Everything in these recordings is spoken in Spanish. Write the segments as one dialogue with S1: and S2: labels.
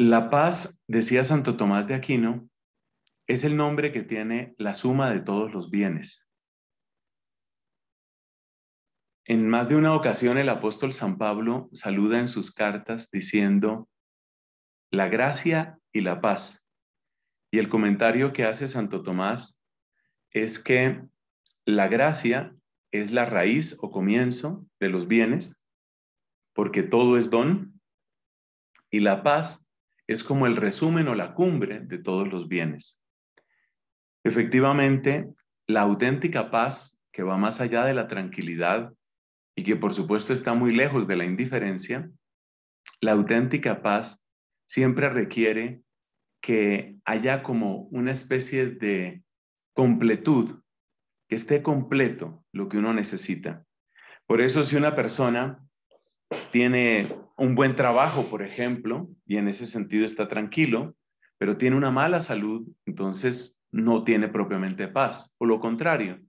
S1: La paz, decía Santo Tomás de Aquino, es el nombre que tiene la suma de todos los bienes. En más de una ocasión el apóstol San Pablo saluda en sus cartas diciendo, la gracia y la paz. Y el comentario que hace Santo Tomás es que la gracia es la raíz o comienzo de los bienes, porque todo es don, y la paz es como el resumen o la cumbre de todos los bienes. Efectivamente, la auténtica paz que va más allá de la tranquilidad y que por supuesto está muy lejos de la indiferencia, la auténtica paz siempre requiere que haya como una especie de completud, que esté completo lo que uno necesita. Por eso si una persona tiene un buen trabajo, por ejemplo, y en ese sentido está tranquilo, pero tiene una mala salud, entonces no tiene propiamente paz. O lo contrario,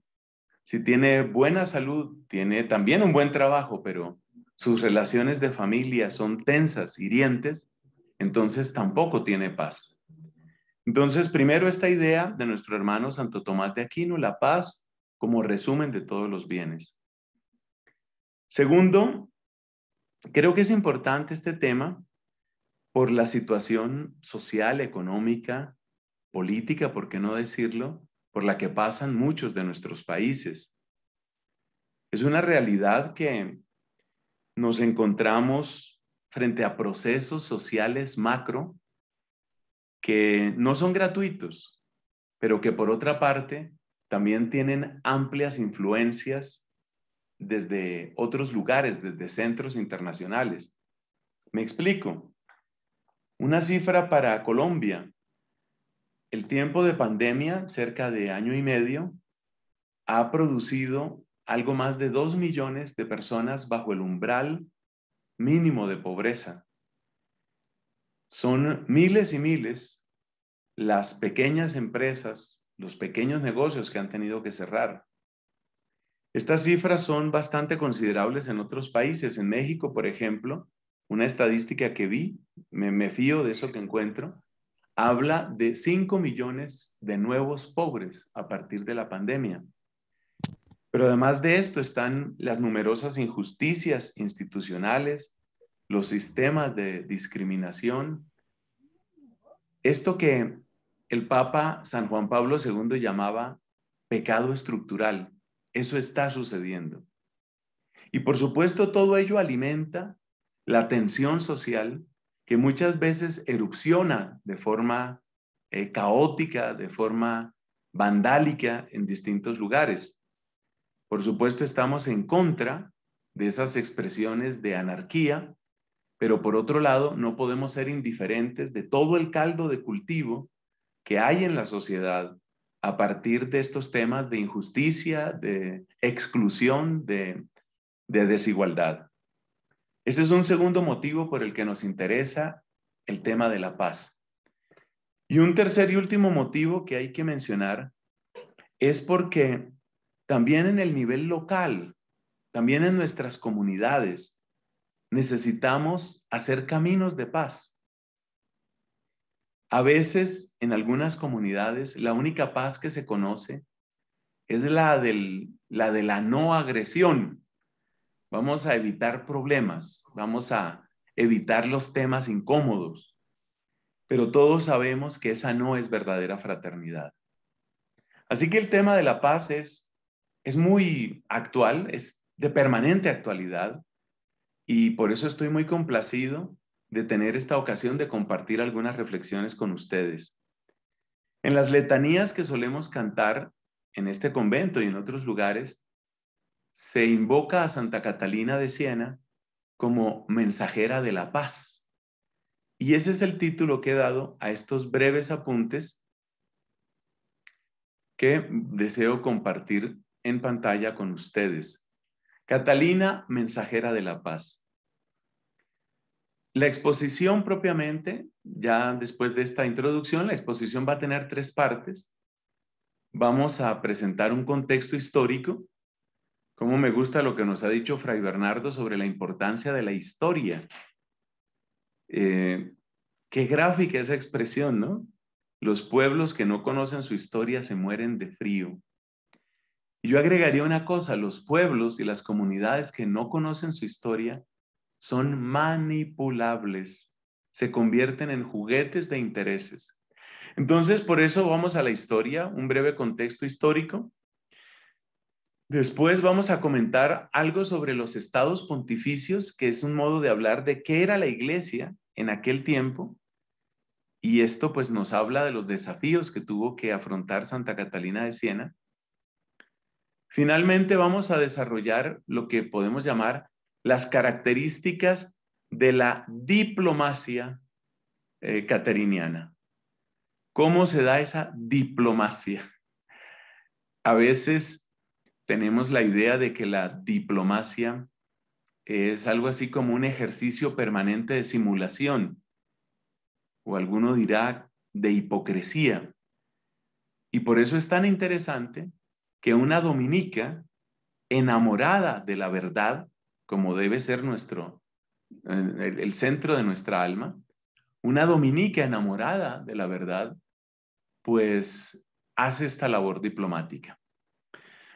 S1: si tiene buena salud, tiene también un buen trabajo, pero sus relaciones de familia son tensas, hirientes, entonces tampoco tiene paz. Entonces, primero esta idea de nuestro hermano Santo Tomás de Aquino, la paz como resumen de todos los bienes. Segundo, Creo que es importante este tema por la situación social, económica, política, por qué no decirlo, por la que pasan muchos de nuestros países. Es una realidad que nos encontramos frente a procesos sociales macro que no son gratuitos, pero que por otra parte también tienen amplias influencias desde otros lugares, desde centros internacionales. Me explico. Una cifra para Colombia. El tiempo de pandemia, cerca de año y medio, ha producido algo más de dos millones de personas bajo el umbral mínimo de pobreza. Son miles y miles las pequeñas empresas, los pequeños negocios que han tenido que cerrar. Estas cifras son bastante considerables en otros países. En México, por ejemplo, una estadística que vi, me, fío de eso que encuentro, habla de 5 millones de nuevos pobres a partir de la pandemia. Pero además de esto están las numerosas injusticias institucionales, los sistemas de discriminación. Esto que el Papa San Juan Pablo II llamaba pecado estructural, eso está sucediendo. Y por supuesto todo ello alimenta la tensión social que muchas veces erupciona de forma eh, caótica, de forma vandálica en distintos lugares. Por supuesto estamos en contra de esas expresiones de anarquía, pero por otro lado no podemos ser indiferentes de todo el caldo de cultivo que hay en la sociedad a partir de estos temas de injusticia, de exclusión, de, desigualdad. Ese es un segundo motivo por el que nos interesa el tema de la paz. Y un tercer y último motivo que hay que mencionar es porque también en el nivel local, también en nuestras comunidades, necesitamos hacer caminos de paz. A veces en algunas comunidades la única paz que se conoce es la, de la no agresión. Vamos a evitar problemas, vamos a evitar los temas incómodos, pero todos sabemos que esa no es verdadera fraternidad. Así que el tema de la paz es muy actual, es de permanente actualidad y por eso estoy muy complacido de tener esta ocasión de compartir algunas reflexiones con ustedes. En las letanías que solemos cantar en este convento y en otros lugares, se invoca a Santa Catalina de Siena como mensajera de la paz. Y ese es el título que he dado a estos breves apuntes que deseo compartir en pantalla con ustedes. Catalina, mensajera de la paz. La exposición propiamente, ya después de esta introducción, la exposición va a tener tres partes. Vamos a presentar un contexto histórico. Como me gusta lo que nos ha dicho Fray Bernardo sobre la importancia de la historia. Eh, qué gráfica esa expresión, ¿no? Los pueblos que no conocen su historia se mueren de frío. Y yo agregaría una cosa, los pueblos y las comunidades que no conocen su historia son manipulables, se convierten en juguetes de intereses. Entonces, por eso vamos a la historia, un breve contexto histórico. Después vamos a comentar algo sobre los estados pontificios, que es un modo de hablar de qué era la iglesia en aquel tiempo. Y esto pues nos habla de los desafíos que tuvo que afrontar Santa Catalina de Siena. Finalmente vamos a desarrollar lo que podemos llamar las características de la diplomacia eh, cateriniana. ¿Cómo se da esa diplomacia? A veces tenemos la idea de que la diplomacia es algo así como un ejercicio permanente de simulación, o alguno dirá de hipocresía. Y por eso es tan interesante que una dominica enamorada de la verdad como debe ser nuestro, el, centro de nuestra alma, una dominica enamorada de la verdad, pues hace esta labor diplomática.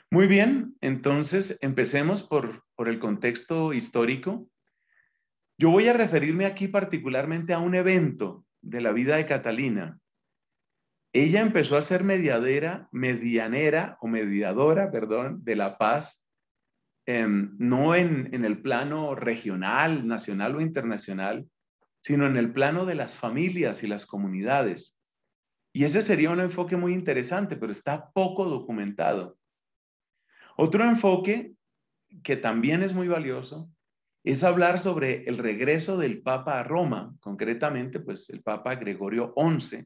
S1: Muy bien, entonces empecemos por, por el contexto histórico. Yo voy a referirme aquí particularmente a un evento de la vida de Catalina. Ella empezó a ser mediadera, medianera o mediadora, perdón, de la paz Em, no en, el plano regional, nacional o internacional, sino en el plano de las familias y las comunidades. Y ese sería un enfoque muy interesante, pero está poco documentado. Otro enfoque que también es muy valioso es hablar sobre el regreso del Papa a Roma, concretamente pues el Papa Gregorio XI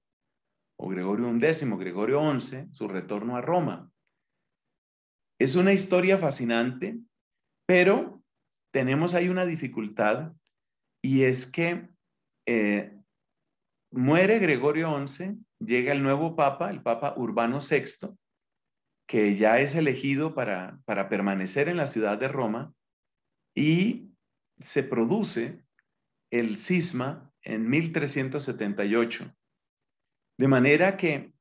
S1: o Gregorio XI, Gregorio XI, su retorno a Roma. Es una historia fascinante, pero tenemos ahí una dificultad y es que eh, muere Gregorio XI, llega el nuevo papa, el papa Urbano VI, que ya es elegido para, para permanecer en la ciudad de Roma y se produce el cisma en 1378. De manera que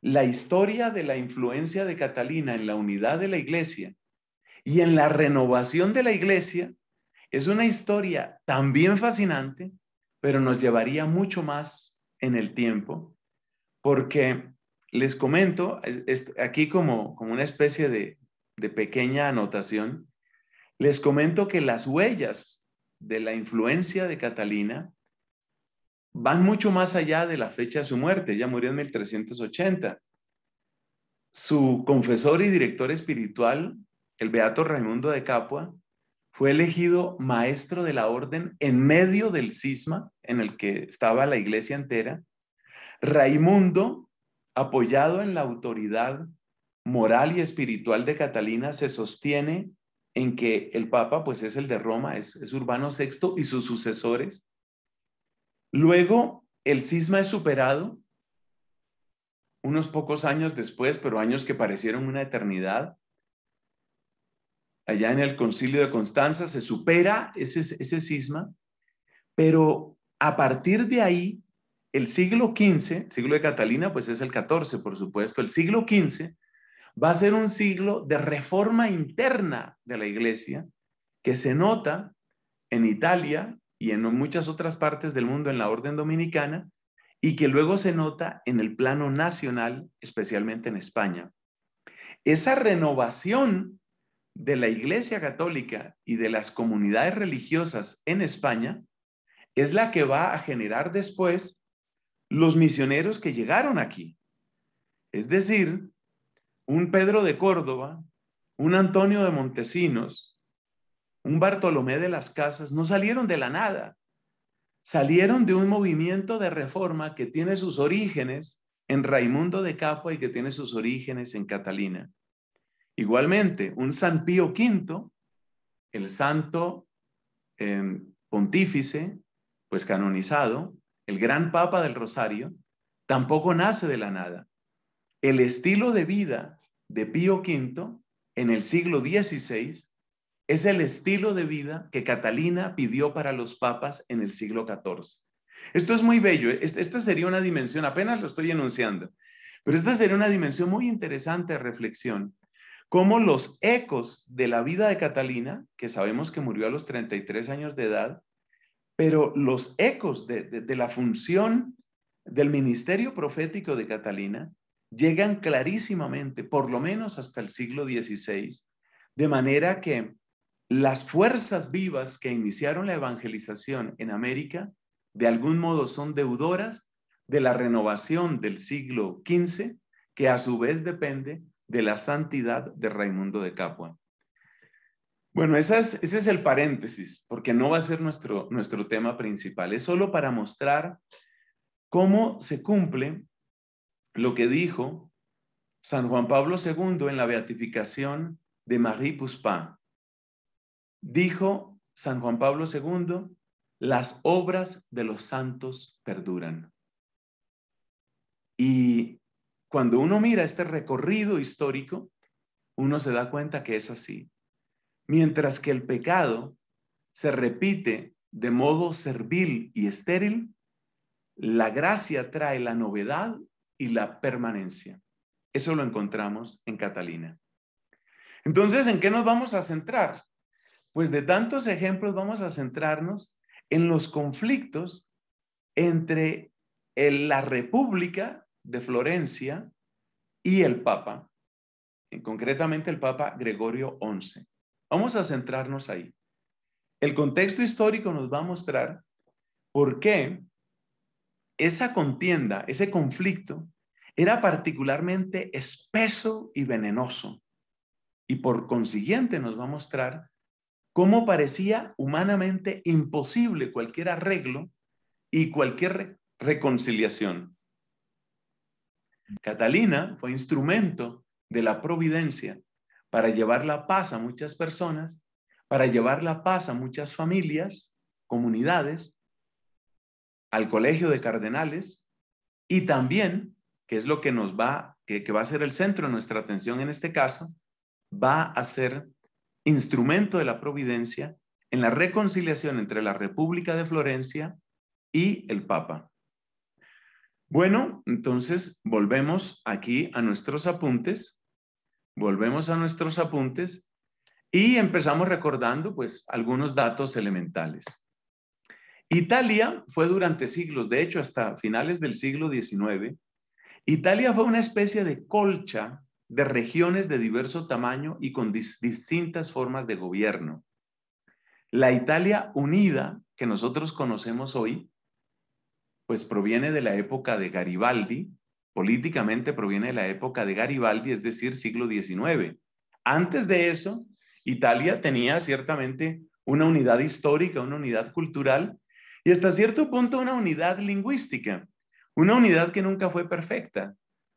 S1: la historia de la influencia de Catalina en la unidad de la iglesia y en la renovación de la iglesia es una historia también fascinante, pero nos llevaría mucho más en el tiempo, porque les comento, aquí como, una especie de, de pequeña anotación, les comento que las huellas de la influencia de Catalina van mucho más allá de la fecha de su muerte. ya murió en 1380. Su confesor y director espiritual, el beato Raimundo de Capua, fue elegido maestro de la orden en medio del cisma en el que estaba la iglesia entera. Raimundo, apoyado en la autoridad moral y espiritual de Catalina, se sostiene en que el Papa, pues es el de Roma, es, es Urbano VI y sus sucesores, Luego, el cisma es superado unos pocos años después, pero años que parecieron una eternidad. Allá en el concilio de Constanza se supera ese, ese cisma, pero a partir de ahí, el siglo XV, siglo de Catalina, pues es el XIV, por supuesto, el siglo XV va a ser un siglo de reforma interna de la iglesia que se nota en Italia, y en muchas otras partes del mundo en la Orden Dominicana y que luego se nota en el plano nacional, especialmente en España. Esa renovación de la Iglesia Católica y de las comunidades religiosas en España es la que va a generar después los misioneros que llegaron aquí. Es decir, un Pedro de Córdoba, un Antonio de Montesinos, un Bartolomé de las Casas, no salieron de la nada. Salieron de un movimiento de reforma que tiene sus orígenes en Raimundo de Capua y que tiene sus orígenes en Catalina. Igualmente, un San Pío V, el santo em, pontífice, pues canonizado, el gran papa del Rosario, tampoco nace de la nada. El estilo de vida de Pío V en el siglo XVI es el estilo de vida que Catalina pidió para los papas en el siglo XIV. Esto es muy bello. ¿eh? Este, esta sería una dimensión, apenas lo estoy enunciando, pero esta sería una dimensión muy interesante de reflexión. Cómo los ecos de la vida de Catalina, que sabemos que murió a los 33 años de edad, pero los ecos de, de la función del ministerio profético de Catalina llegan clarísimamente, por lo menos hasta el siglo XVI, de manera que las fuerzas vivas que iniciaron la evangelización en América, de algún modo son deudoras de la renovación del siglo XV, que a su vez depende de la santidad de Raimundo de Capua. Bueno, ese es el paréntesis, porque no va a ser nuestro, nuestro tema principal. Es solo para mostrar cómo se cumple lo que dijo San Juan Pablo II en la beatificación de Marie Puspin. Dijo San Juan Pablo II, las obras de los santos perduran. Y cuando uno mira este recorrido histórico, uno se da cuenta que es así. Mientras que el pecado se repite de modo servil y estéril, la gracia trae la novedad y la permanencia. Eso lo encontramos en Catalina. Entonces, ¿en qué nos vamos a centrar? Pues de tantos ejemplos vamos a centrarnos en los conflictos entre la República de Florencia y el Papa, concretamente el Papa Gregorio XI. Vamos a centrarnos ahí. El contexto histórico nos va a mostrar por qué esa contienda, ese conflicto, era particularmente espeso y venenoso. Y por consiguiente nos va a mostrar cómo parecía humanamente imposible cualquier arreglo y cualquier reconciliación. Catalina fue instrumento de la providencia para llevar la paz a muchas personas, para llevar la paz a muchas familias, comunidades, al colegio de cardenales y también, que es lo que nos va, que va a ser el centro de nuestra atención en este caso, va a ser instrumento de la providencia en la reconciliación entre la República de Florencia y el Papa. Bueno, entonces volvemos aquí a nuestros apuntes, volvemos a nuestros apuntes y empezamos recordando pues algunos datos elementales. Italia fue durante siglos, de hecho hasta finales del siglo XIX, Italia fue una especie de colcha de regiones de diverso tamaño y con distintas formas de gobierno. La Italia unida que nosotros conocemos hoy, pues proviene de la época de Garibaldi, políticamente proviene de la época de Garibaldi, es decir, siglo XIX. Antes de eso, Italia tenía ciertamente una unidad histórica, una unidad cultural y hasta cierto punto una unidad lingüística, una unidad que nunca fue perfecta.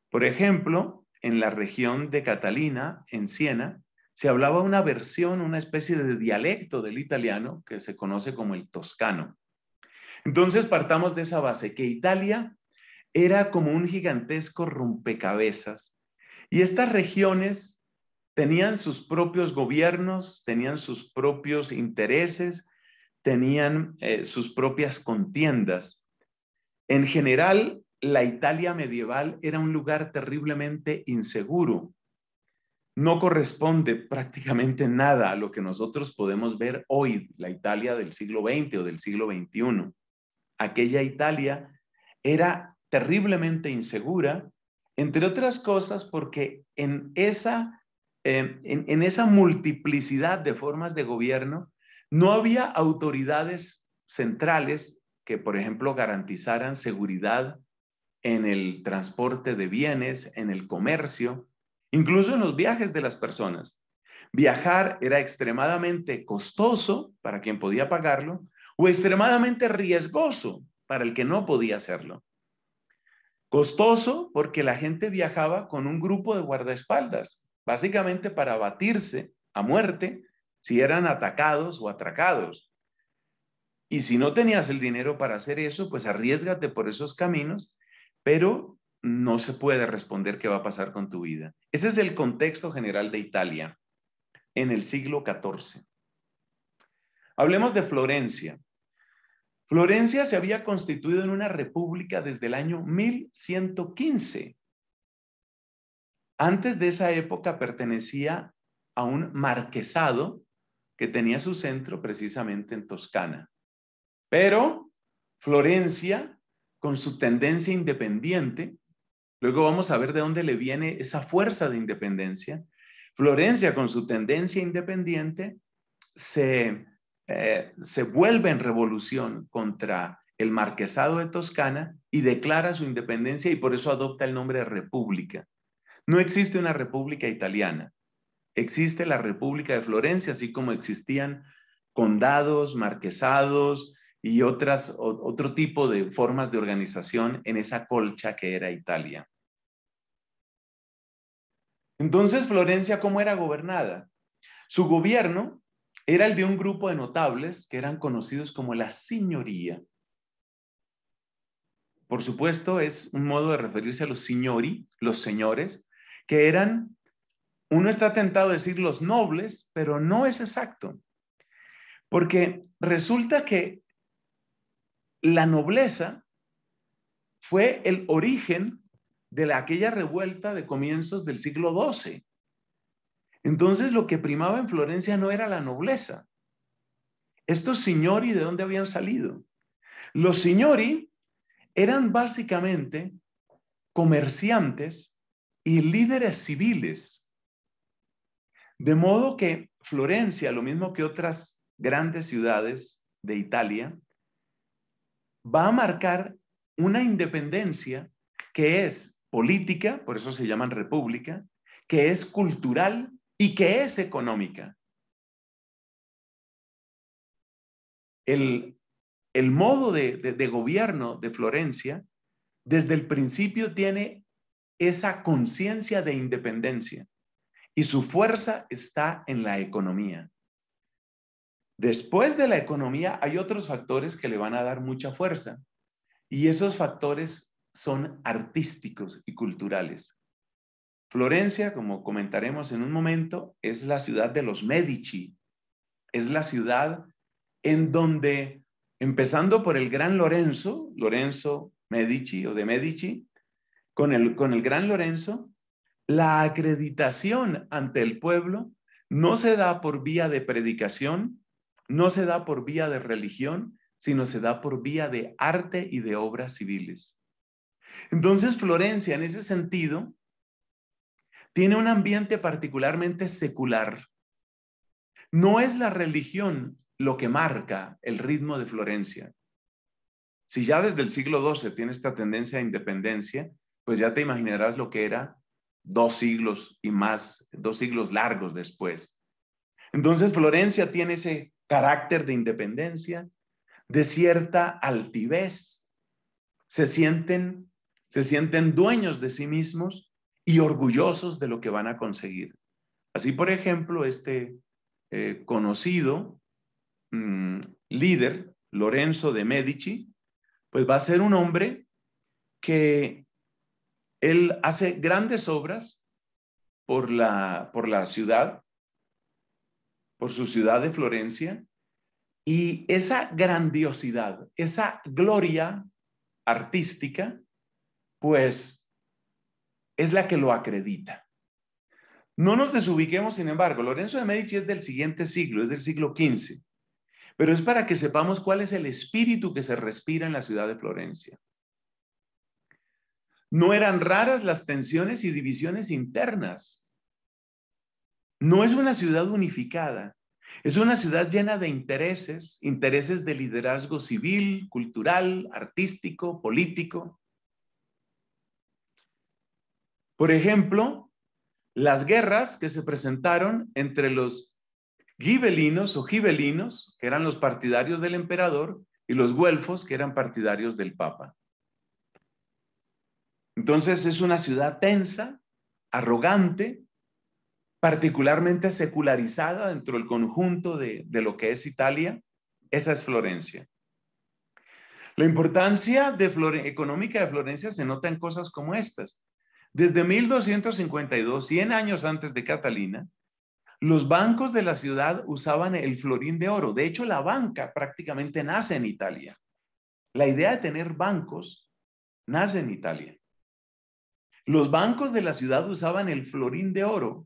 S1: Por ejemplo, en la región de Catalina, en Siena, se hablaba una versión, una especie de dialecto del italiano que se conoce como el toscano. Entonces partamos de esa base, que Italia era como un gigantesco rompecabezas y estas regiones tenían sus propios gobiernos, tenían sus propios intereses, tenían eh, sus propias contiendas. En general, la Italia medieval era un lugar terriblemente inseguro. No corresponde prácticamente nada a lo que nosotros podemos ver hoy, la Italia del siglo XX o del siglo XXI. Aquella Italia era terriblemente insegura, entre otras cosas porque en esa, eh, en esa multiplicidad de formas de gobierno no había autoridades centrales que, por ejemplo, garantizaran seguridad en el transporte de bienes, en el comercio, incluso en los viajes de las personas. Viajar era extremadamente costoso para quien podía pagarlo o extremadamente riesgoso para el que no podía hacerlo. Costoso porque la gente viajaba con un grupo de guardaespaldas, básicamente para batirse a muerte si eran atacados o atracados. Y si no tenías el dinero para hacer eso, pues arriesgate por esos caminos pero no se puede responder qué va a pasar con tu vida. Ese es el contexto general de Italia en el siglo XIV. Hablemos de Florencia. Florencia se había constituido en una república desde el año 1115. Antes de esa época pertenecía a un marquesado que tenía su centro precisamente en Toscana. Pero Florencia con su tendencia independiente. Luego vamos a ver de dónde le viene esa fuerza de independencia. Florencia, con su tendencia independiente, se, eh, se vuelve en revolución contra el marquesado de Toscana y declara su independencia y por eso adopta el nombre de República. No existe una República italiana. Existe la República de Florencia, así como existían condados, marquesados, y otras, otro tipo de formas de organización en esa colcha que era Italia. Entonces, Florencia, ¿cómo era gobernada? Su gobierno era el de un grupo de notables que eran conocidos como la señoría Por supuesto, es un modo de referirse a los signori, los señores, que eran, uno está tentado a decir los nobles, pero no es exacto. Porque resulta que la nobleza fue el origen de aquella revuelta de comienzos del siglo XII. Entonces lo que primaba en Florencia no era la nobleza. Estos signori, ¿de dónde habían salido? Los signori eran básicamente comerciantes y líderes civiles. De modo que Florencia, lo mismo que otras grandes ciudades de Italia, va a marcar una independencia que es política, por eso se llaman república, que es cultural y que es económica. El, modo de gobierno de Florencia desde el principio tiene esa conciencia de independencia y su fuerza está en la economía. Después de la economía hay otros factores que le van a dar mucha fuerza y esos factores son artísticos y culturales. Florencia, como comentaremos en un momento, es la ciudad de los Medici, es la ciudad en donde, empezando por el gran Lorenzo, Lorenzo Medici o de Medici, con el, con el gran Lorenzo, la acreditación ante el pueblo no se da por vía de predicación, no se da por vía de religión, sino se da por vía de arte y de obras civiles. Entonces Florencia, en ese sentido, tiene un ambiente particularmente secular. No es la religión lo que marca el ritmo de Florencia. Si ya desde el siglo XII tiene esta tendencia a independencia, pues ya te imaginarás lo que era dos siglos y más, dos siglos largos después. Entonces Florencia tiene ese carácter de independencia, de cierta altivez. Se sienten, se sienten dueños de sí mismos y orgullosos de lo que van a conseguir. Así, por ejemplo, este eh, conocido mm, líder, Lorenzo de Medici, pues va a ser un hombre que él hace grandes obras por la, por la ciudad, por su ciudad de Florencia, y esa grandiosidad, esa gloria artística, pues es la que lo acredita. No nos desubiquemos, sin embargo, Lorenzo de Medici es del siguiente siglo, es del siglo XV, pero es para que sepamos cuál es el espíritu que se respira en la ciudad de Florencia. No eran raras las tensiones y divisiones internas no es una ciudad unificada, es una ciudad llena de intereses, intereses de liderazgo civil, cultural, artístico, político. Por ejemplo, las guerras que se presentaron entre los gibelinos o gibelinos, que eran los partidarios del emperador, y los güelfos, que eran partidarios del papa. Entonces es una ciudad tensa, arrogante, particularmente secularizada dentro del conjunto de, lo que es Italia, esa es Florencia. La importancia de económica de Florencia se nota en cosas como estas. Desde 1252, 100 años antes de Catalina, los bancos de la ciudad usaban el florín de oro. De hecho, la banca prácticamente nace en Italia. La idea de tener bancos nace en Italia. Los bancos de la ciudad usaban el florín de oro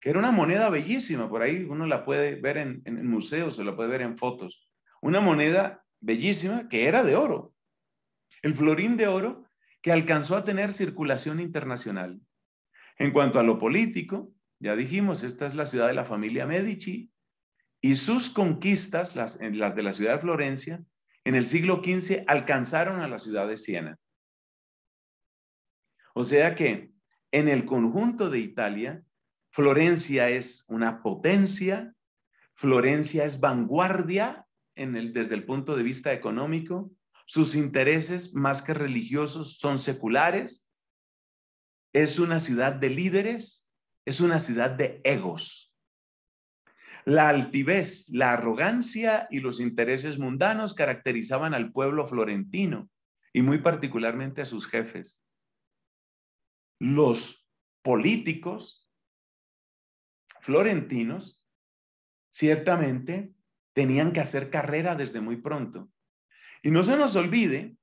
S1: que era una moneda bellísima, por ahí uno la puede ver en, museos, se la puede ver en fotos. Una moneda bellísima que era de oro. El florín de oro que alcanzó a tener circulación internacional. En cuanto a lo político, ya dijimos, esta es la ciudad de la familia Medici y sus conquistas, las de la ciudad de Florencia, en el siglo XV alcanzaron a la ciudad de Siena. O sea que en el conjunto de Italia, Florencia es una potencia, Florencia es vanguardia desde el punto de vista económico, sus intereses más que religiosos son seculares, es una ciudad de líderes, es una ciudad de egos. La altivez, la arrogancia y los intereses mundanos caracterizaban al pueblo florentino y muy particularmente a sus jefes. Los políticos florentinos ciertamente tenían que hacer carrera desde muy pronto. Y no se nos olvide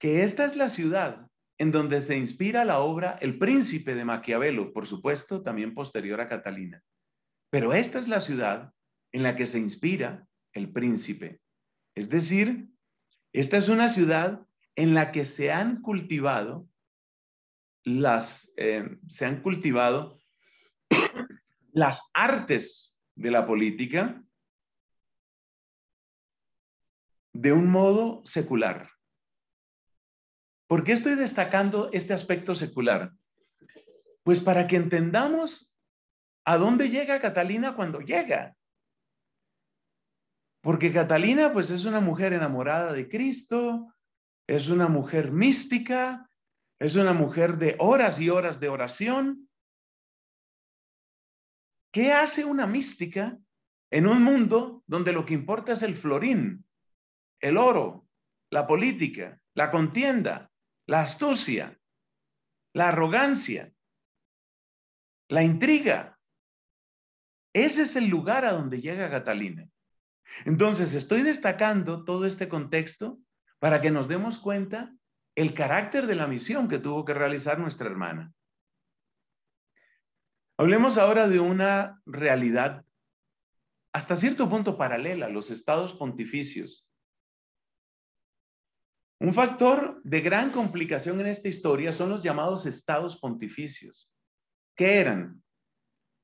S1: que esta es la ciudad en donde se inspira la obra El príncipe de Maquiavelo, por supuesto, también posterior a Catalina. Pero esta es la ciudad en la que se inspira el príncipe. Es decir, esta es una ciudad en la que se han cultivado las, eh, se han cultivado las artes de la política de un modo secular. ¿Por qué estoy destacando este aspecto secular? Pues para que entendamos a dónde llega Catalina cuando llega. Porque Catalina pues es una mujer enamorada de Cristo, es una mujer mística, es una mujer de horas y horas de oración, ¿Qué hace una mística en un mundo donde lo que importa es el florín, el oro, la política, la contienda, la astucia, la arrogancia, la intriga? Ese es el lugar a donde llega Catalina. Entonces, estoy destacando todo este contexto para que nos demos cuenta el carácter de la misión que tuvo que realizar nuestra hermana. Hablemos ahora de una realidad hasta cierto punto paralela, los estados pontificios. Un factor de gran complicación en esta historia son los llamados estados pontificios, que eran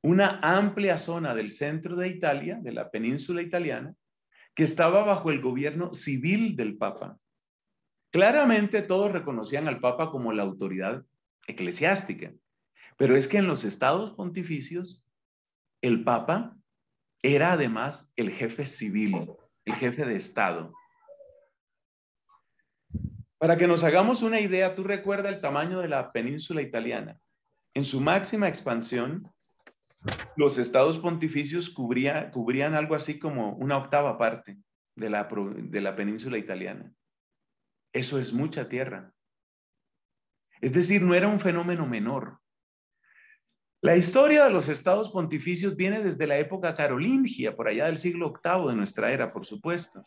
S1: una amplia zona del centro de Italia, de la península italiana, que estaba bajo el gobierno civil del Papa. Claramente todos reconocían al Papa como la autoridad eclesiástica, pero es que en los estados pontificios, el Papa era además el jefe civil, el jefe de Estado. Para que nos hagamos una idea, tú recuerda el tamaño de la península italiana. En su máxima expansión, los estados pontificios cubrían algo así como una octava parte de la península italiana. Eso es mucha tierra. Es decir, no era un fenómeno menor. La historia de los estados pontificios viene desde la época carolingia, por allá del siglo VIII de nuestra era, por supuesto.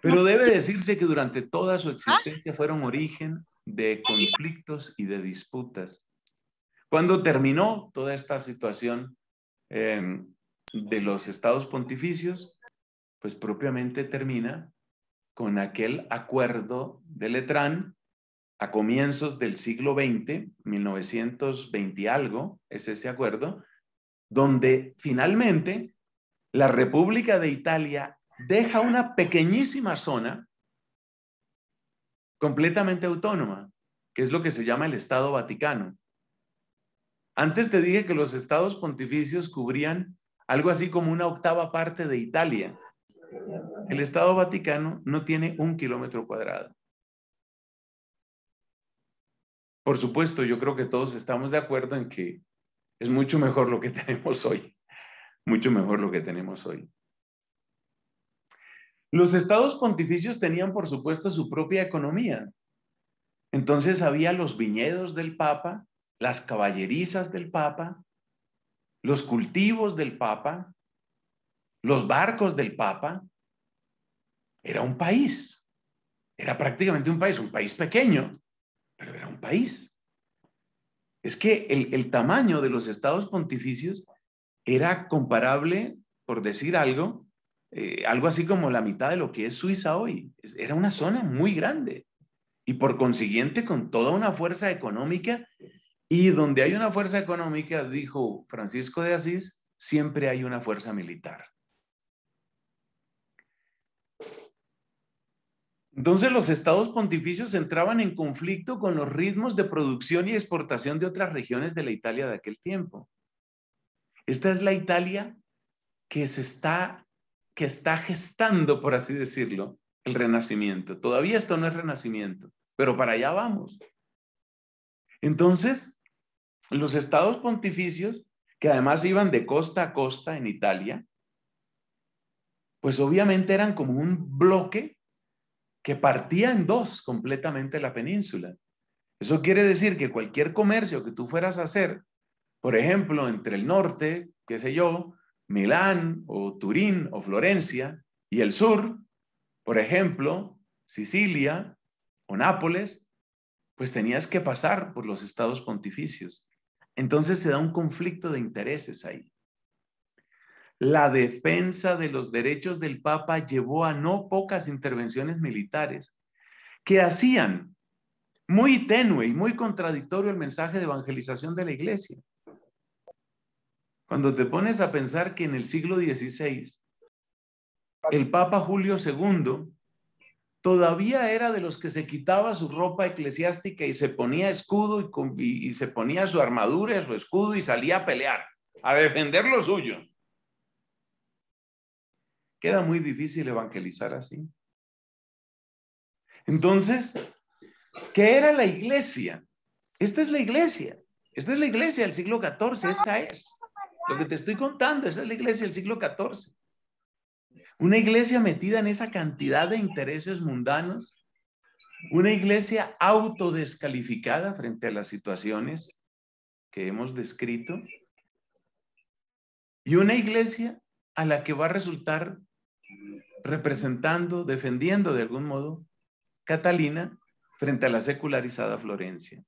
S1: Pero debe decirse que durante toda su ah. existencia fueron origen de conflictos y de disputas. Cuando terminó toda esta situación em, de los estados pontificios, pues propiamente termina con aquel acuerdo de Letrán a comienzos del siglo XX, 1920 y algo, es ese acuerdo, donde finalmente la República de Italia deja una pequeñísima zona completamente autónoma, que es lo que se llama el Estado Vaticano. Antes te dije que los estados pontificios cubrían algo así como una octava parte de Italia. El Estado Vaticano no tiene un kilómetro cuadrado. Por supuesto, yo creo que todos estamos de acuerdo en que es mucho mejor lo que tenemos hoy, mucho mejor lo que tenemos hoy. Los estados pontificios tenían, por supuesto, su propia economía. Entonces había los viñedos del Papa, las caballerizas del Papa, los cultivos del Papa, los barcos del Papa. Era un país, era prácticamente un país, un país pequeño, pero era un país. Es que el, tamaño de los estados pontificios era comparable, por decir algo, eh, algo así como la mitad de lo que es Suiza hoy. Era una zona muy grande y por consiguiente con toda una fuerza económica y donde hay una fuerza económica, dijo Francisco de Asís, siempre hay una fuerza militar. Entonces los estados pontificios entraban en conflicto con los ritmos de producción y exportación de otras regiones de la Italia de aquel tiempo. Esta es la Italia que se está, que está gestando, por así decirlo, el renacimiento. Todavía esto no es renacimiento, pero para allá vamos. Entonces, los estados pontificios, que además iban de costa a costa en Italia, pues obviamente eran como un bloque que partía en dos completamente la península. Eso quiere decir que cualquier comercio que tú fueras a hacer, por ejemplo, entre el norte, qué sé yo, Milán o Turín o Florencia, y el sur, por ejemplo, Sicilia o Nápoles, pues tenías que pasar por los estados pontificios. Entonces se da un conflicto de intereses ahí. La defensa de los derechos del Papa llevó a no pocas intervenciones militares que hacían muy tenue y muy contradictorio el mensaje de evangelización de la iglesia. Cuando te pones a pensar que en el siglo XVI, el Papa Julio II todavía era de los que se quitaba su ropa eclesiástica y se ponía escudo y, se ponía su armadura, su escudo y salía a pelear, a defender lo suyo. Queda muy difícil evangelizar así. Entonces, ¿qué era la iglesia? Esta es la iglesia. Esta es la iglesia del siglo XIV. Esta es. Lo que te estoy contando, esta es la iglesia del siglo XIV. Una iglesia metida en esa cantidad de intereses mundanos. Una iglesia autodescalificada frente a las situaciones que hemos descrito. Y una iglesia a la que va a resultar representando, defendiendo de algún modo, Catalina frente a la secularizada Florencia.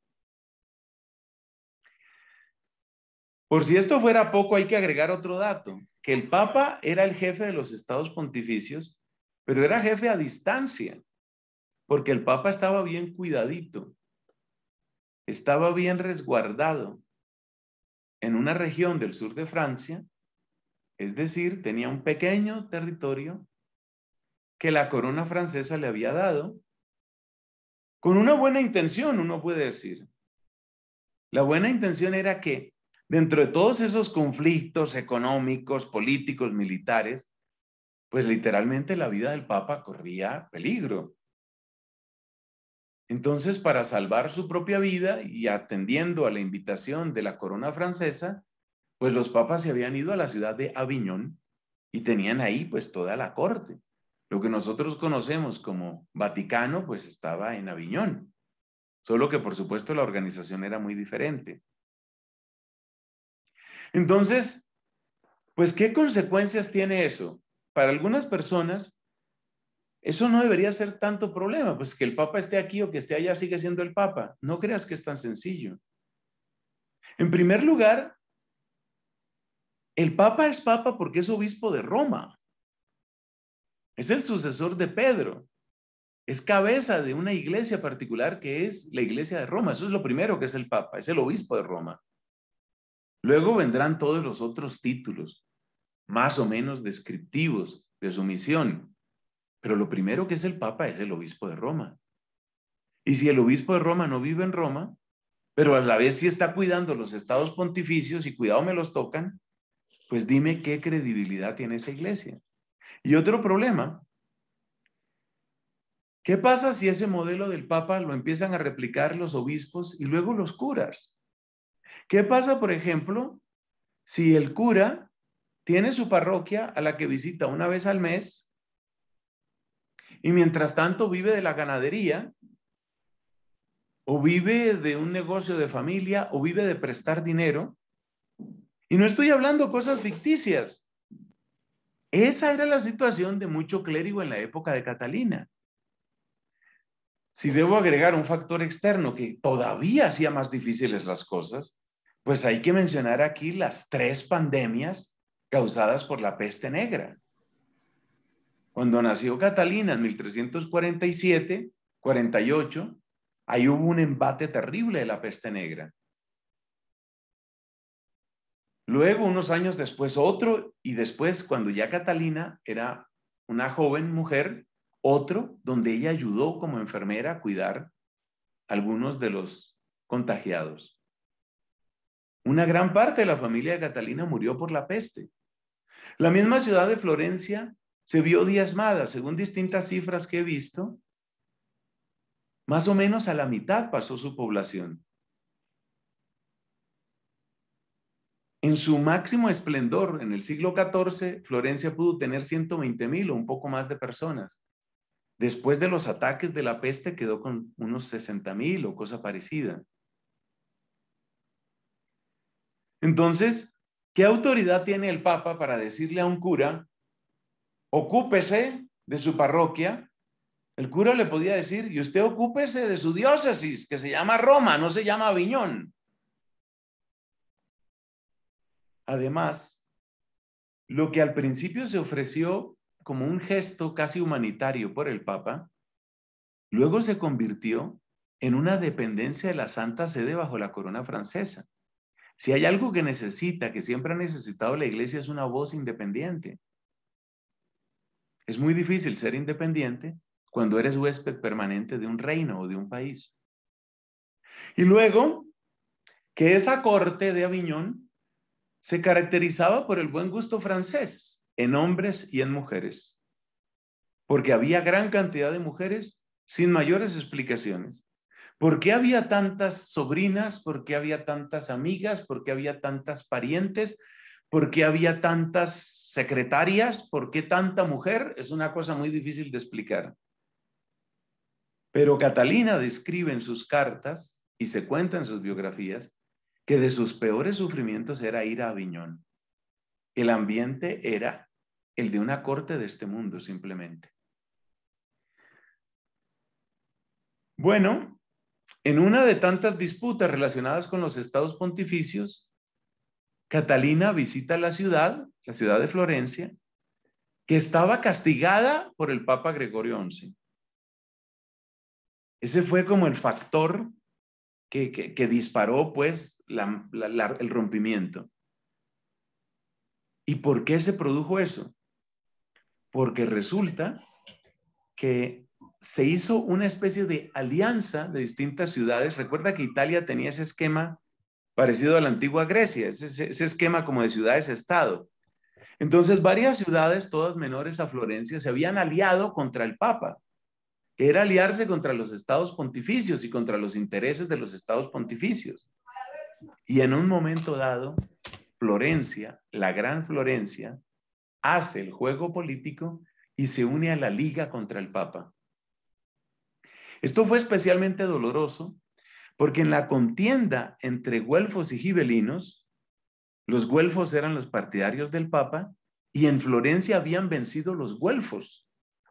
S1: Por si esto fuera poco, hay que agregar otro dato, que el Papa era el jefe de los estados pontificios, pero era jefe a distancia, porque el Papa estaba bien cuidadito, estaba bien resguardado en una región del sur de Francia es decir, tenía un pequeño territorio que la corona francesa le había dado con una buena intención, uno puede decir. La buena intención era que dentro de todos esos conflictos económicos, políticos, militares, pues literalmente la vida del Papa corría peligro. Entonces, para salvar su propia vida y atendiendo a la invitación de la corona francesa, pues los papas se habían ido a la ciudad de Aviñón y tenían ahí pues toda la corte. Lo que nosotros conocemos como Vaticano pues estaba en Aviñón, solo que por supuesto la organización era muy diferente. Entonces, pues ¿qué consecuencias tiene eso? Para algunas personas, eso no debería ser tanto problema, pues que el Papa esté aquí o que esté allá sigue siendo el Papa. No creas que es tan sencillo. En primer lugar, el Papa es Papa porque es obispo de Roma. Es el sucesor de Pedro. Es cabeza de una iglesia particular que es la iglesia de Roma. Eso es lo primero que es el Papa, es el obispo de Roma. Luego vendrán todos los otros títulos, más o menos descriptivos de su misión. Pero lo primero que es el Papa es el obispo de Roma. Y si el obispo de Roma no vive en Roma, pero a la vez sí está cuidando los estados pontificios y cuidado me los tocan, pues dime qué credibilidad tiene esa iglesia. Y otro problema, ¿qué pasa si ese modelo del Papa lo empiezan a replicar los obispos y luego los curas? ¿Qué pasa, por ejemplo, si el cura tiene su parroquia a la que visita una vez al mes y mientras tanto vive de la ganadería o vive de un negocio de familia o vive de prestar dinero y no estoy hablando cosas ficticias. Esa era la situación de mucho clérigo en la época de Catalina. Si debo agregar un factor externo que todavía hacía más difíciles las cosas, pues hay que mencionar aquí las tres pandemias causadas por la peste negra. Cuando nació Catalina en 1347, 48, ahí hubo un embate terrible de la peste negra. Luego, unos años después, otro, y después, cuando ya Catalina era una joven mujer, otro, donde ella ayudó como enfermera a cuidar a algunos de los contagiados. Una gran parte de la familia de Catalina murió por la peste. La misma ciudad de Florencia se vio diezmada, según distintas cifras que he visto, más o menos a la mitad pasó su población. En su máximo esplendor, en el siglo XIV, Florencia pudo tener 120 mil o un poco más de personas. Después de los ataques de la peste quedó con unos 60 mil o cosa parecida. Entonces, ¿qué autoridad tiene el Papa para decirle a un cura, ocúpese de su parroquia? El cura le podía decir, y usted ocúpese de su diócesis, que se llama Roma, no se llama Aviñón. Además, lo que al principio se ofreció como un gesto casi humanitario por el Papa, luego se convirtió en una dependencia de la Santa Sede bajo la corona francesa. Si hay algo que necesita, que siempre ha necesitado la Iglesia, es una voz independiente. Es muy difícil ser independiente cuando eres huésped permanente de un reino o de un país. Y luego, que esa corte de Aviñón se caracterizaba por el buen gusto francés en hombres y en mujeres, porque había gran cantidad de mujeres sin mayores explicaciones. ¿Por qué había tantas sobrinas? ¿Por qué había tantas amigas? ¿Por qué había tantas parientes? ¿Por qué había tantas secretarias? ¿Por qué tanta mujer? Es una cosa muy difícil de explicar. Pero Catalina describe en sus cartas y se cuenta en sus biografías que de sus peores sufrimientos era ir a Aviñón. El ambiente era el de una corte de este mundo, simplemente. Bueno, en una de tantas disputas relacionadas con los estados pontificios, Catalina visita la ciudad, la ciudad de Florencia, que estaba castigada por el Papa Gregorio XI. Ese fue como el factor que, disparó pues el rompimiento. ¿Y por qué se produjo eso? Porque resulta que se hizo una especie de alianza de distintas ciudades. Recuerda que Italia tenía ese esquema parecido a la antigua Grecia, ese esquema como de ciudades-estado. Entonces, varias ciudades, todas menores a Florencia, se habían aliado contra el Papa que era aliarse contra los estados pontificios y contra los intereses de los estados pontificios. Y en un momento dado, Florencia, la gran Florencia, hace el juego político y se une a la liga contra el Papa. Esto fue especialmente doloroso porque en la contienda entre güelfos y gibelinos, los güelfos eran los partidarios del Papa y en Florencia habían vencido los güelfos.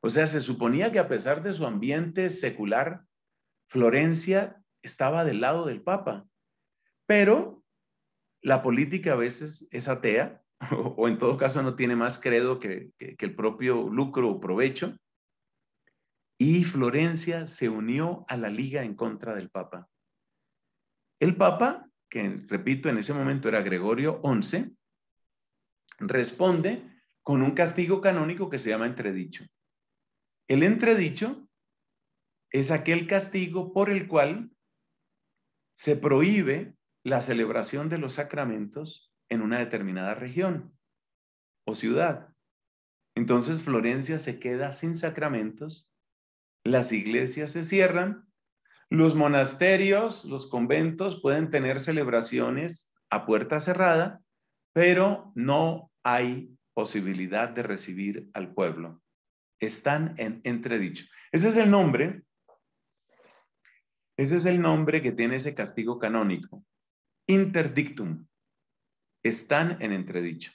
S1: O sea, se suponía que a pesar de su ambiente secular, Florencia estaba del lado del Papa. Pero la política a veces es atea, o, en todo caso no tiene más credo que, que el propio lucro o provecho. Y Florencia se unió a la liga en contra del Papa. El Papa, que repito, en ese momento era Gregorio XI, responde con un castigo canónico que se llama entredicho. El entredicho es aquel castigo por el cual se prohíbe la celebración de los sacramentos en una determinada región o ciudad. Entonces Florencia se queda sin sacramentos, las iglesias se cierran, los monasterios, los conventos pueden tener celebraciones a puerta cerrada, pero no hay posibilidad de recibir al pueblo están en entredicho. Ese es el nombre, ese es el nombre que tiene ese castigo canónico, interdictum, están en entredicho.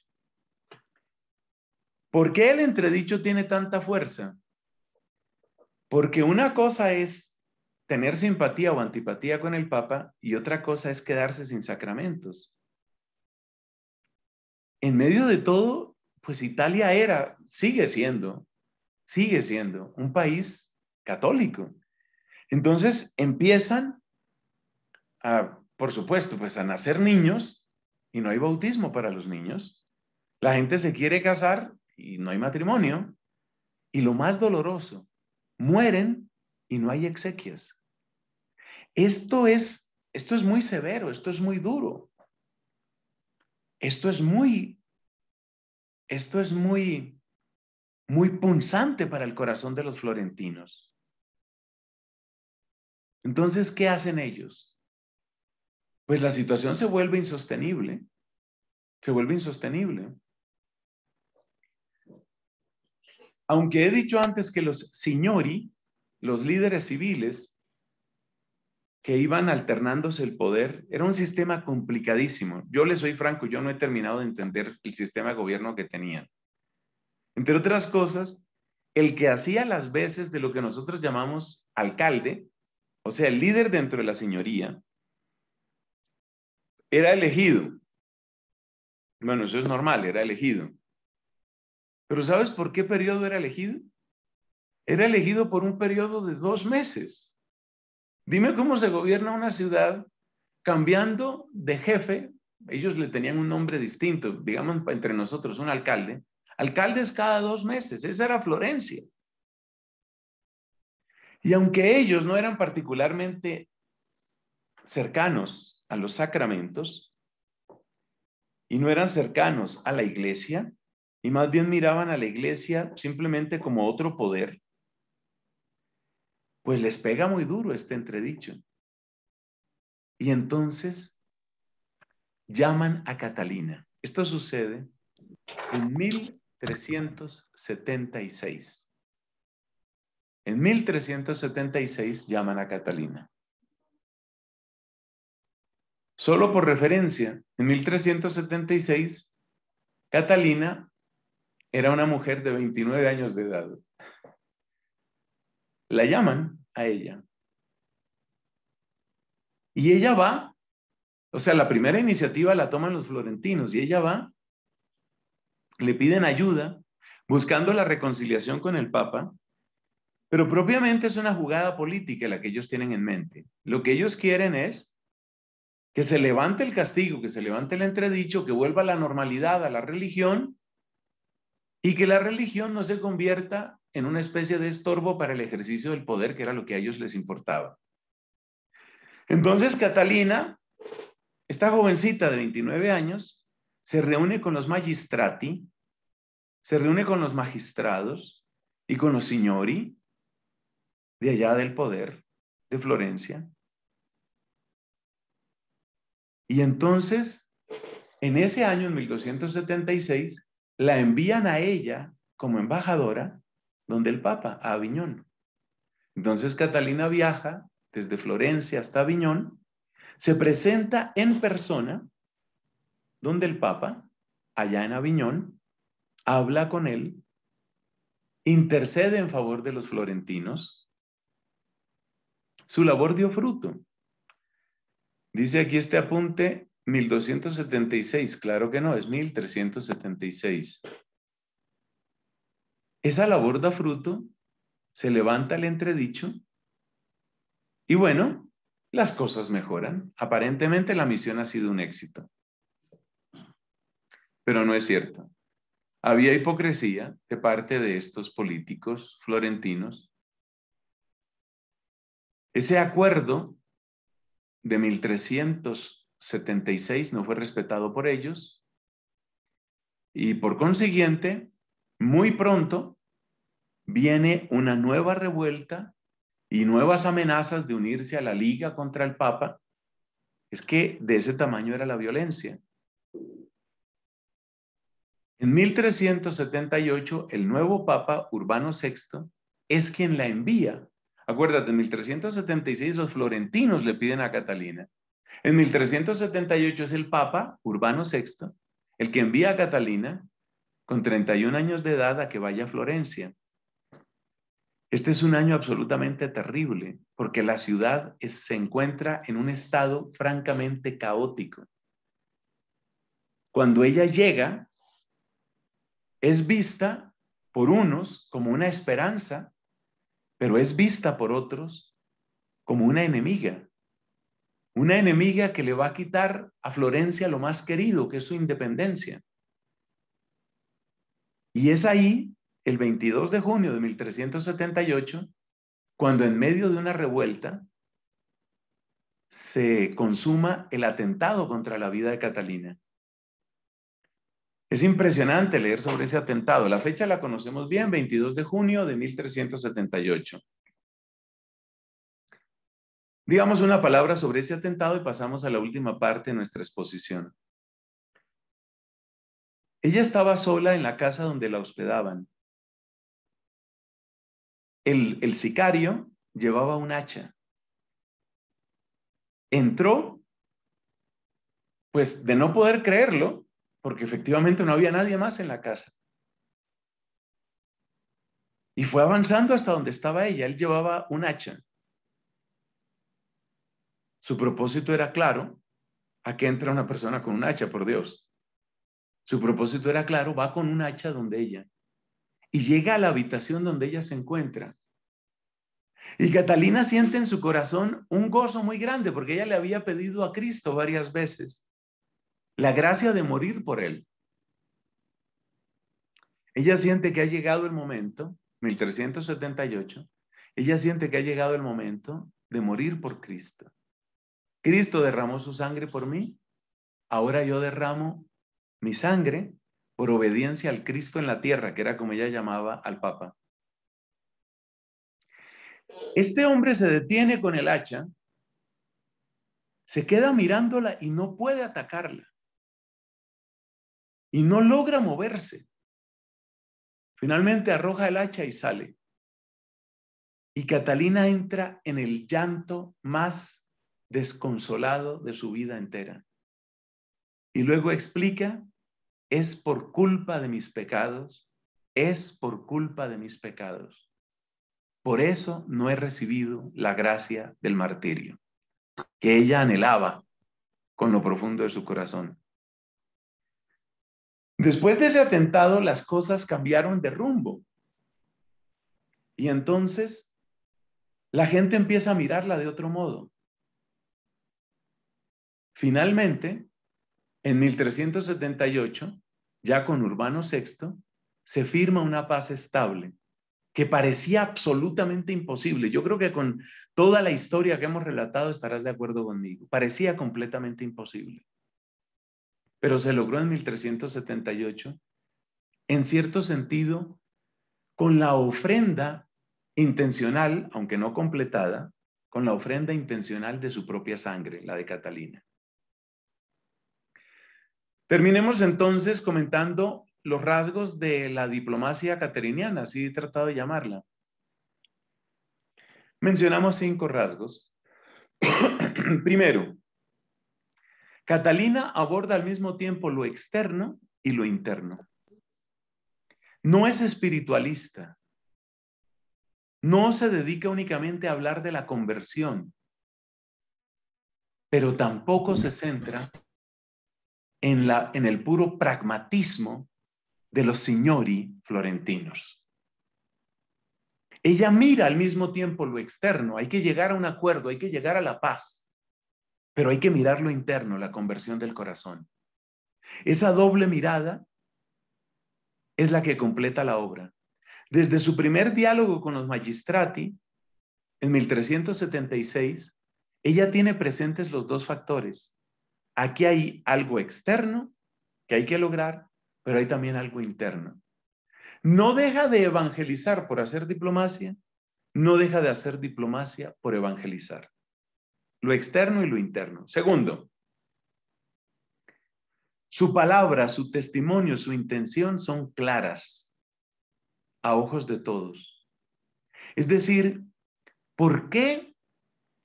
S1: ¿Por qué el entredicho tiene tanta fuerza? Porque una cosa es tener simpatía o antipatía con el Papa y otra cosa es quedarse sin sacramentos. En medio de todo, pues Italia era, sigue siendo, sigue siendo un país católico. Entonces empiezan por supuesto, pues a nacer niños y no hay bautismo para los niños. La gente se quiere casar y no hay matrimonio. Y lo más doloroso, mueren y no hay exequias. Esto es, esto es muy severo, esto es muy duro. Esto es muy, esto es muy muy punzante para el corazón de los florentinos. Entonces, ¿qué hacen ellos? Pues la situación se vuelve insostenible, se vuelve insostenible. Aunque he dicho antes que los signori, los líderes civiles, que iban alternándose el poder, era un sistema complicadísimo. Yo les soy franco, yo no he terminado de entender el sistema de gobierno que tenían. Entre otras cosas, el que hacía las veces de lo que nosotros llamamos alcalde, o sea, el líder dentro de la señoría, era elegido. Bueno, eso es normal, era elegido. Pero ¿sabes por qué periodo era elegido? Era elegido por un periodo de dos meses. Dime cómo se gobierna una ciudad cambiando de jefe. Ellos le tenían un nombre distinto, digamos entre nosotros, un alcalde, alcaldes cada dos meses. Esa era Florencia. Y aunque ellos no eran particularmente cercanos a los sacramentos y no eran cercanos a la iglesia, y más bien miraban a la iglesia simplemente como otro poder, pues les pega muy duro este entredicho. Y entonces llaman a Catalina. Esto sucede en mil 376. En 1376 llaman a Catalina. Solo por referencia, en 1376, Catalina era una mujer de 29 años de edad. La llaman a ella. Y ella va, o sea, la primera iniciativa la toman los florentinos y ella va le piden ayuda buscando la reconciliación con el Papa, pero propiamente es una jugada política la que ellos tienen en mente. Lo que ellos quieren es que se levante el castigo, que se levante el entredicho, que vuelva la normalidad a la religión y que la religión no se convierta en una especie de estorbo para el ejercicio del poder, que era lo que a ellos les importaba. Entonces Catalina, esta jovencita de 29 años, se reúne con los magistrati, se reúne con los magistrados y con los signori de allá del poder de Florencia. Y entonces, en ese año, en 1276, la envían a ella como embajadora donde el Papa, a Aviñón. Entonces Catalina viaja desde Florencia hasta Aviñón, se presenta en persona donde el Papa, allá en Aviñón, habla con él, intercede en favor de los florentinos. Su labor dio fruto. Dice aquí este apunte 1276, claro que no, es 1376. Esa labor da fruto, se levanta el entredicho y bueno, las cosas mejoran. Aparentemente la misión ha sido un éxito. Pero no es cierto. Había hipocresía de parte de estos políticos florentinos. Ese acuerdo de 1376 no fue respetado por ellos y por consiguiente, muy pronto viene una nueva revuelta y nuevas amenazas de unirse a la liga contra el Papa. Es que de ese tamaño era la violencia. En 1378, el nuevo Papa Urbano VI es quien la envía. Acuérdate, en 1376 los florentinos le piden a Catalina. En 1378 es el Papa Urbano VI el que envía a Catalina con 31 años de edad a que vaya a Florencia. Este es un año absolutamente terrible porque la ciudad se encuentra en un estado francamente caótico. Cuando ella llega, es vista por unos como una esperanza, pero es vista por otros como una enemiga. Una enemiga que le va a quitar a Florencia lo más querido, que es su independencia. Y es ahí, el 22 de junio de 1378, cuando en medio de una revuelta se consuma el atentado contra la vida de Catalina. Es impresionante leer sobre ese atentado. La fecha la conocemos bien, 22 de junio de 1378. Digamos una palabra sobre ese atentado y pasamos a la última parte de nuestra exposición. Ella estaba sola en la casa donde la hospedaban. El, el sicario llevaba un hacha. Entró, pues de no poder creerlo, porque efectivamente no había nadie más en la casa. Y fue avanzando hasta donde estaba ella. Él llevaba un hacha. Su propósito era claro. ¿A qué entra una persona con un hacha, por Dios? Su propósito era claro, va con un hacha donde ella. Y llega a la habitación donde ella se encuentra. Y Catalina siente en su corazón un gozo muy grande porque ella le había pedido a Cristo varias veces la gracia de morir por él. Ella siente que ha llegado el momento, 1378, ella siente que ha llegado el momento de morir por Cristo. Cristo derramó su sangre por mí, ahora yo derramo mi sangre por obediencia al Cristo en la tierra, que era como ella llamaba al Papa. Este hombre se detiene con el hacha, se queda mirándola y no puede atacarla y no logra moverse. Finalmente arroja el hacha y sale. Y Catalina entra en el llanto más desconsolado de su vida entera. Y luego explica, es por culpa de mis pecados, es por culpa de mis pecados. Por eso no he recibido la gracia del martirio, que ella anhelaba con lo profundo de su corazón. Después de ese atentado, las cosas cambiaron de rumbo. Y entonces la gente empieza a mirarla de otro modo. Finalmente, en 1378, ya con Urbano VI, se firma una paz estable que parecía absolutamente imposible. Yo creo que con toda la historia que hemos relatado estarás de acuerdo conmigo. Parecía completamente imposible pero se logró en 1378, en cierto sentido, con la ofrenda intencional, aunque no completada, con la ofrenda intencional de su propia sangre, la de Catalina. Terminemos entonces comentando los rasgos de la diplomacia cateriniana, así he tratado de llamarla. Mencionamos cinco rasgos. Primero, Catalina aborda al mismo tiempo lo externo y lo interno. No es espiritualista. No se dedica únicamente a hablar de la conversión, pero tampoco se centra en, el puro pragmatismo de los signori florentinos. Ella mira al mismo tiempo lo externo, hay que llegar a un acuerdo, hay que llegar a la paz, pero hay que mirar lo interno, la conversión del corazón. Esa doble mirada es la que completa la obra. Desde su primer diálogo con los magistrati, en 1376, ella tiene presentes los dos factores. Aquí hay algo externo que hay que lograr, pero hay también algo interno. No deja de evangelizar por hacer diplomacia, no deja de hacer diplomacia por evangelizar lo externo y lo interno. Segundo, su palabra, su testimonio, su intención son claras a ojos de todos. Es decir, ¿por qué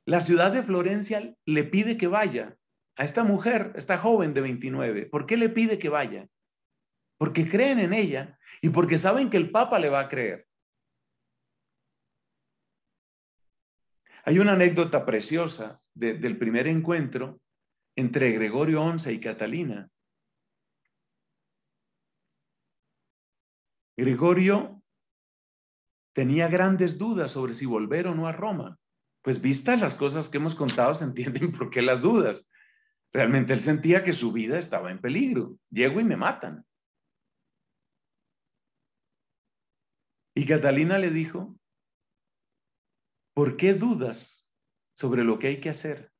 S1: la ciudad de Florencia le pide que vaya a esta mujer, esta joven de 29? ¿Por qué le pide que vaya? Porque creen en ella y porque saben que el Papa le va a creer. Hay una anécdota preciosa del primer encuentro entre Gregorio XI y Catalina. Gregorio tenía grandes dudas sobre si volver o no a Roma. Pues vistas las cosas que hemos contado, se entienden por qué las dudas. Realmente él sentía que su vida estaba en peligro. Llego y me matan. Y Catalina le dijo, ¿por qué dudas sobre lo que hay que hacer.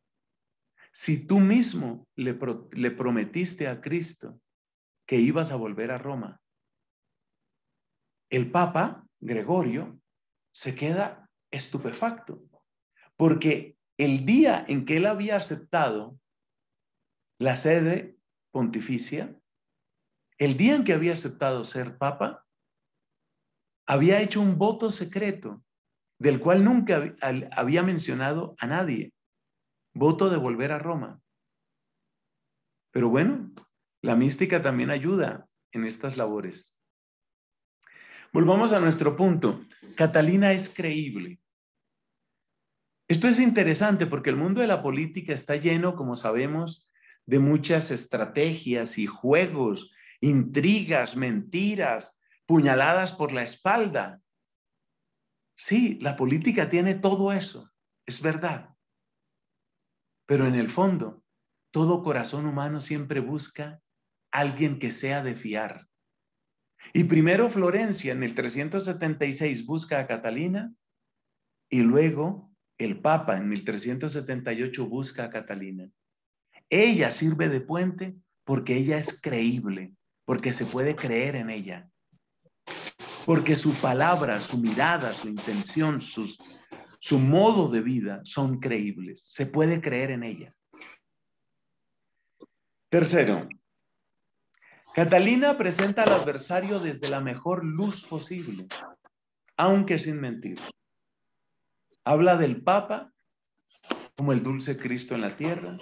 S1: Si tú mismo le, le prometiste a Cristo que ibas a volver a Roma, el Papa Gregorio se queda estupefacto, porque el día en que él había aceptado la sede pontificia, el día en que había aceptado ser papa, había hecho un voto secreto del cual nunca había mencionado a nadie. Voto de volver a Roma. Pero bueno, la mística también ayuda en estas labores. Volvamos a nuestro punto. Catalina es creíble. Esto es interesante porque el mundo de la política está lleno, como sabemos, de muchas estrategias y juegos, intrigas, mentiras, puñaladas por la espalda. Sí, la política tiene todo eso, es verdad. Pero en el fondo, todo corazón humano siempre busca alguien que sea de fiar. Y primero Florencia en el 376 busca a Catalina y luego el Papa en 1378 busca a Catalina. Ella sirve de puente porque ella es creíble, porque se puede creer en ella porque su palabra, su mirada, su intención, su modo de vida son creíbles. Se puede creer en ella. Tercero, Catalina presenta al adversario desde la mejor luz posible, aunque sin mentir. Habla del Papa como el dulce Cristo en la tierra.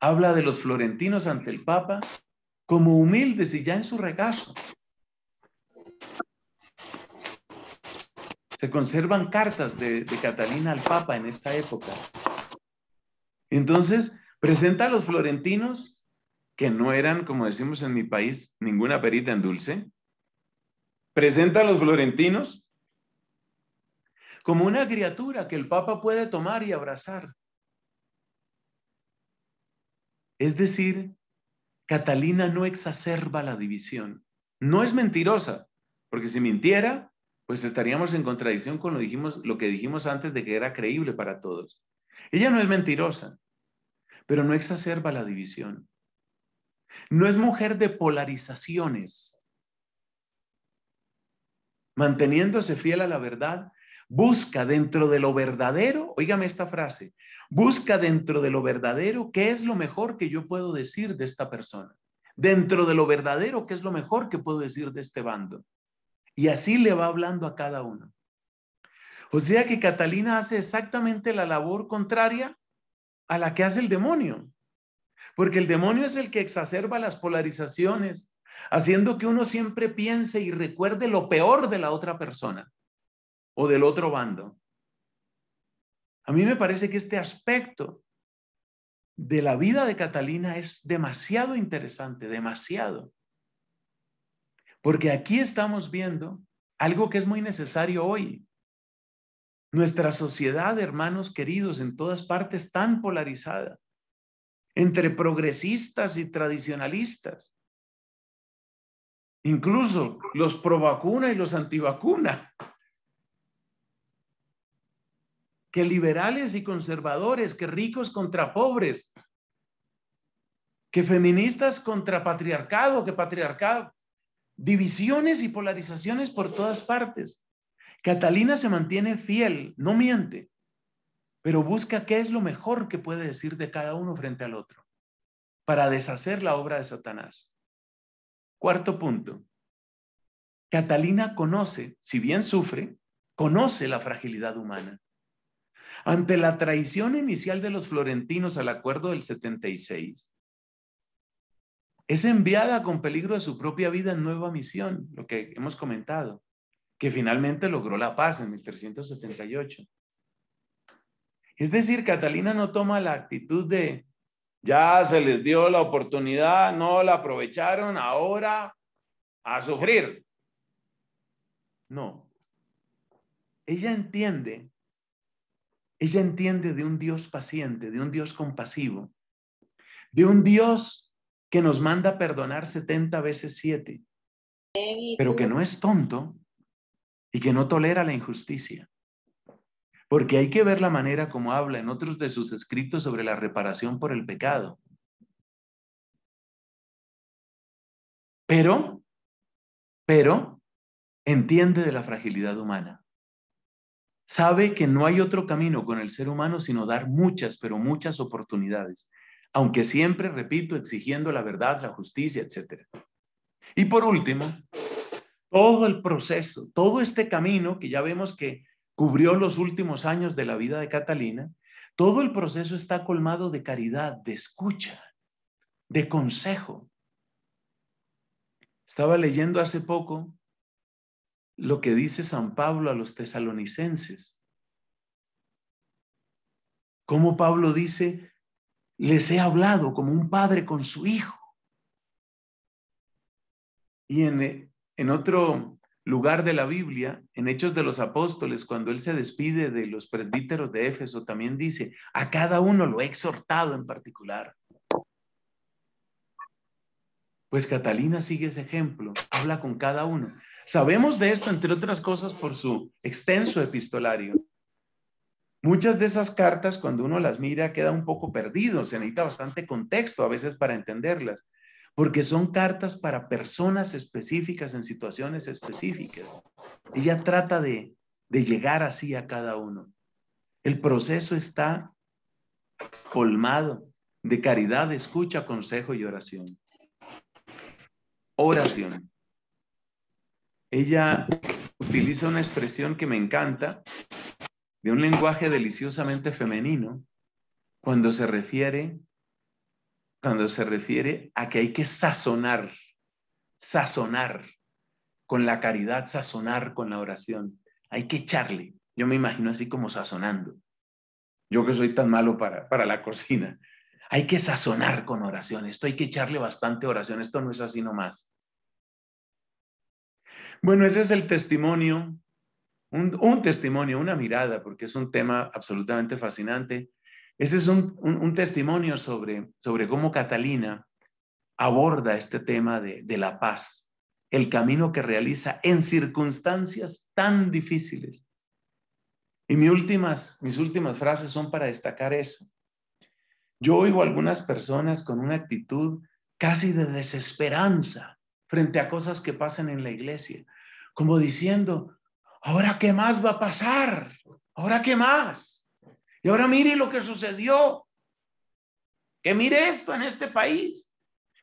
S1: Habla de los florentinos ante el Papa como humildes y ya en su regazo. Se conservan cartas de, Catalina al Papa en esta época. Entonces, presenta a los florentinos que no eran, como decimos en mi país, ninguna perita en dulce. Presenta a los florentinos como una criatura que el Papa puede tomar y abrazar. Es decir, Catalina no exacerba la división. No es mentirosa, porque si mintiera, pues estaríamos en contradicción con lo, dijimos, lo que dijimos antes de que era creíble para todos. Ella no es mentirosa, pero no exacerba la división. No es mujer de polarizaciones. Manteniéndose fiel a la verdad, busca dentro de lo verdadero, oígame esta frase, busca dentro de lo verdadero qué es lo mejor que yo puedo decir de esta persona. Dentro de lo verdadero, ¿qué es lo mejor que puedo decir de este bando? Y así le va hablando a cada uno. O sea que Catalina hace exactamente la labor contraria a la que hace el demonio. Porque el demonio es el que exacerba las polarizaciones, haciendo que uno siempre piense y recuerde lo peor de la otra persona o del otro bando. A mí me parece que este aspecto de la vida de Catalina es demasiado interesante, demasiado. Porque aquí estamos viendo algo que es muy necesario hoy. Nuestra sociedad, hermanos queridos, en todas partes tan polarizada, entre progresistas y tradicionalistas. Incluso los provacuna y los antivacuna. Que liberales y conservadores, que ricos contra pobres, que feministas contra patriarcado, que patriarcado, divisiones y polarizaciones por todas partes. Catalina se mantiene fiel, no miente, pero busca qué es lo mejor que puede decir de cada uno frente al otro para deshacer la obra de Satanás. Cuarto punto. Catalina conoce, si bien sufre, conoce la fragilidad humana. Ante la traición inicial de los florentinos al acuerdo del 76, es enviada con peligro de su propia vida en nueva misión, lo que hemos comentado, que finalmente logró la paz en 1378. Es decir, Catalina no toma la actitud de, ya se les dio la oportunidad, no la aprovecharon, ahora a sufrir. No. Ella entiende, ella entiende de un Dios paciente, de un Dios compasivo, de un Dios que nos manda perdonar 70 veces 7, pero que no es tonto y que no tolera la injusticia. Porque hay que ver la manera como habla en otros de sus escritos sobre la reparación por el pecado. Pero, pero, entiende de la fragilidad humana. Sabe que no hay otro camino con el ser humano sino dar muchas, pero muchas oportunidades aunque siempre, repito, exigiendo la verdad, la justicia, etc. Y por último, todo el proceso, todo este camino que ya vemos que cubrió los últimos años de la vida de Catalina, todo el proceso está colmado de caridad, de escucha, de consejo. Estaba leyendo hace poco lo que dice San Pablo a los tesalonicenses. Como Pablo dice, les he hablado como un padre con su hijo. Y eh, en, otro lugar de la Biblia, en Hechos de los Apóstoles, cuando él se despide de los presbíteros de Éfeso, también dice, a cada uno lo he exhortado en particular. Pues Catalina sigue ese ejemplo, habla con cada uno. Sabemos de esto, entre otras cosas, por su extenso epistolario muchas de esas cartas, cuando uno las mira, queda un poco perdido, se necesita bastante contexto a veces para entenderlas, porque son cartas para personas específicas en situaciones específicas. Ella trata de, de llegar así a cada uno. El proceso está colmado de caridad, escucha, consejo y oración. Oración. Ella utiliza una expresión que me encanta, de un lenguaje deliciosamente femenino cuando se refiere cuando se refiere a que hay que sazonar, sazonar con la caridad, sazonar con la oración. Hay que echarle. Yo me imagino así como sazonando. Yo que soy tan malo para, para la cocina. Hay que sazonar con oración. Esto hay que echarle bastante oración. Esto no es así nomás. Bueno, ese es el testimonio un, testimonio, una mirada, porque es un tema absolutamente fascinante. Ese es un, testimonio sobre, cómo Catalina aborda este tema de, la paz, el camino que realiza en circunstancias tan difíciles. Y mis últimas, mis últimas frases son para destacar eso. Yo oigo a algunas personas con una actitud casi de desesperanza frente a cosas que pasan en la iglesia, como diciendo, ¿ahora qué más va a pasar? ¿Ahora qué más? Y ahora mire lo que sucedió. Que mire esto en este país.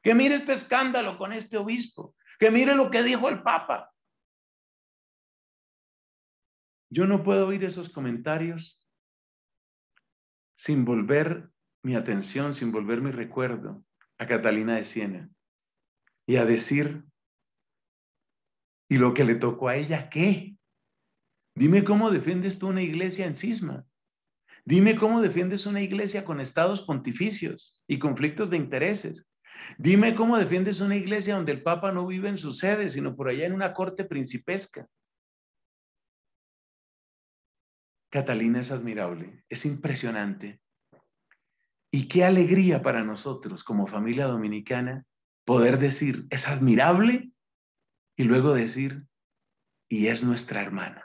S1: Que mire este escándalo con este obispo. Que mire lo que dijo el Papa. Yo no puedo oír esos comentarios sin volver mi atención, sin volver mi recuerdo a Catalina de Siena y a decir, ¿y lo que le tocó a ella qué? Dime cómo defiendes tú una iglesia en cisma. Dime cómo defiendes una iglesia con estados pontificios y conflictos de intereses. Dime cómo defiendes una iglesia donde el Papa no vive en su sede, sino por allá en una corte principesca. Catalina es admirable, es impresionante. Y qué alegría para nosotros como familia dominicana poder decir, es admirable y luego decir, y es nuestra hermana.